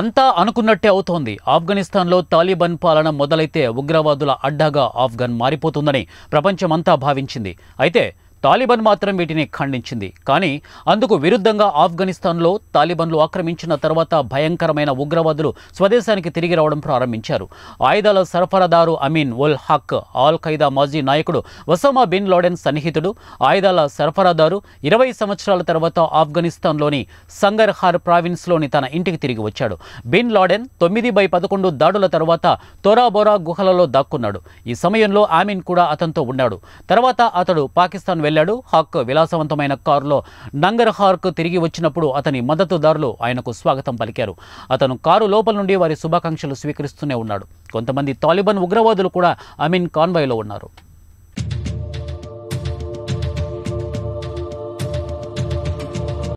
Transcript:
అంతా అనుకున్నట్టే అవుతోంది ఆఫ్ఘనిస్తాన్లో తాలిబాన్ పాలన మొదలైతే ఉగ్రవాదుల అడ్డాగా ఆఫ్ఘన్ మారిపోతుందని ప్రపంచమంతా భావించింది అయితే తాలిబాన్ మాత్రం వీటిని ఖండించింది కానీ అందుకు విరుద్ధంగా ఆఫ్ఘనిస్తాన్లో తాలిబాన్లు ఆక్రమించిన తర్వాత భయంకరమైన ఉగ్రవాదులు స్వదేశానికి తిరిగి రావడం ప్రారంభించారు ఆయుధాల సరఫరాదారు అమీన్ ఉల్ హక్ ఆల్ ఖైదా మాజీ నాయకుడు వసామా బిన్ లాడెన్ సన్నిహితుడు ఆయుధాల సరఫరాదారు ఇరవై సంవత్సరాల తర్వాత ఆఫ్ఘనిస్తాన్లోని సంగర్హార్ ప్రావిన్స్లోని తన ఇంటికి తిరిగి వచ్చాడు బిన్ లాడెన్ తొమ్మిది బై పదకొండు దాడుల తర్వాత తోరాబోరా గుహలలో దాక్కున్నాడు ఈ సమయంలో ఆమీన్ కూడా అతనితో ఉన్నాడు తర్వాత అతడు పాకిస్తాన్ వెళ్లాడు హాక్ విలాసవంతమైన కారులో నంగర్ హార్క్ తిరిగి వచ్చినప్పుడు అతని మద్దతుదారులు ఆయనకు స్వాగతం పలికారు అతను కారు లోపల నుండి వారి శుభాకాంక్షలు స్వీకరిస్తూనే ఉన్నాడు కొంతమంది తాలిబాన్ ఉగ్రవాదులు కూడా అమీన్ కాన్వాయ్లో ఉన్నారు